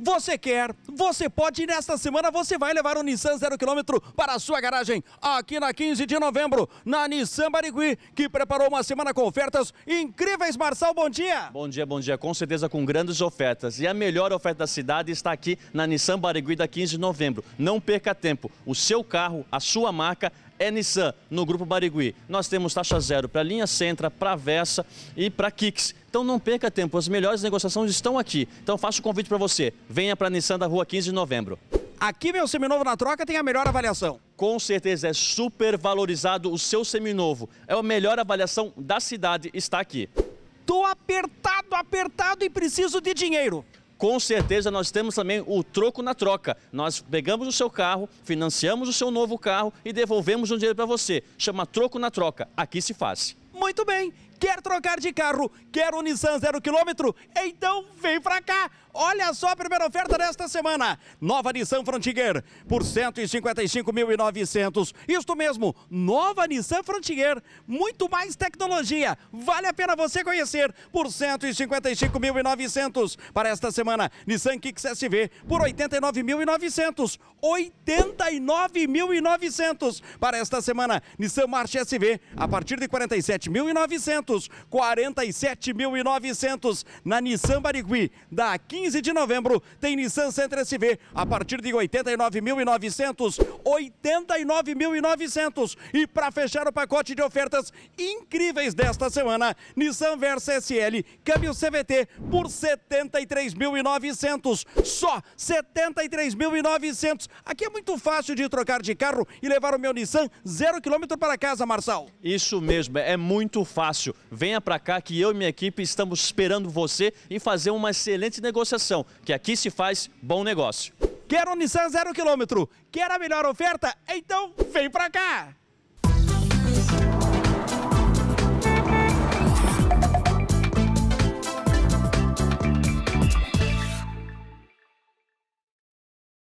Você quer, você pode e nesta semana você vai levar um Nissan 0km para a sua garagem aqui na 15 de novembro, na Nissan Barigui, que preparou uma semana com ofertas incríveis. Marçal, bom dia! Bom dia, bom dia. Com certeza com grandes ofertas. E a melhor oferta da cidade está aqui na Nissan Barigui da 15 de novembro. Não perca tempo. O seu carro, a sua marca é Nissan no Grupo Barigui. Nós temos taxa zero para linha Sentra, para Versa e para Kicks. Então não perca tempo, as melhores negociações estão aqui. Então faço o um convite para você, venha para a Nissan da Rua 15 de Novembro. Aqui, meu seminovo na troca tem a melhor avaliação. Com certeza, é super valorizado o seu seminovo. É a melhor avaliação da cidade, está aqui. Tô apertado, apertado e preciso de dinheiro com certeza nós temos também o troco na troca. Nós pegamos o seu carro, financiamos o seu novo carro e devolvemos um dinheiro para você. Chama troco na troca. Aqui se faz. Muito bem. Quer trocar de carro? Quer um Nissan zero quilômetro? Então vem pra cá! Olha só a primeira oferta desta semana. Nova Nissan Frontier por 155.900. Isto mesmo, nova Nissan Frontier. Muito mais tecnologia. Vale a pena você conhecer por 155.900. Para esta semana, Nissan Kicks SV por 89.900. 89.900. Para esta semana, Nissan March SV a partir de 47.900. Ricos, 47.900. Na Nissan Barigui, da 15 de novembro, tem Nissan Sentra SV, a partir de 89.900, 89.900. E para fechar o pacote de ofertas incríveis desta semana, Nissan Versa SL, câmbio CVT por 73.900, só 73.900. Aqui é muito fácil de trocar de carro e levar o meu Nissan zero quilômetro para casa, Marçal. Isso mesmo, é muito fácil venha para cá que eu e minha equipe estamos esperando você e fazer uma excelente negociação, que aqui se faz bom negócio. Quer um Nissan zero quilômetro? Quer a melhor oferta? Então vem para cá!